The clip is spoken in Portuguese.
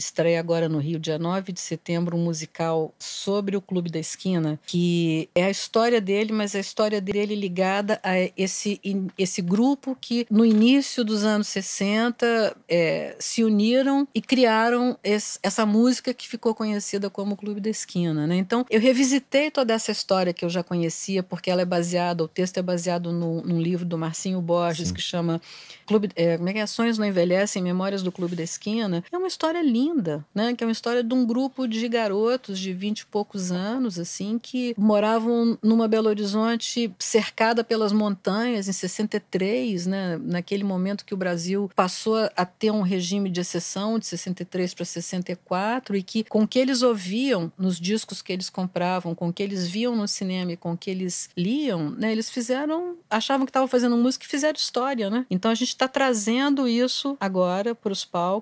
Estreia agora no Rio, dia 9 de setembro, um musical sobre o Clube da Esquina, que é a história dele, mas a história dele ligada a esse, esse grupo que, no início dos anos 60, é, se uniram e criaram esse, essa música que ficou conhecida como Clube da Esquina. Né? Então, eu revisitei toda essa história que eu já conhecia, porque ela é baseada, o texto é baseado no, num livro do Marcinho Borges, Sim. que chama Clube, é, Como é que é? não envelhecem, Memórias do Clube da Esquina. É uma história linda linda, né? Que é uma história de um grupo de garotos de vinte e poucos anos, assim, que moravam numa Belo Horizonte cercada pelas montanhas em 63, né? Naquele momento que o Brasil passou a ter um regime de exceção de 63 para 64 e que com o que eles ouviam nos discos que eles compravam, com o que eles viam no cinema e com o que eles liam, né? Eles fizeram, achavam que estavam fazendo música e fizeram história, né? Então a gente está trazendo isso agora para os palcos.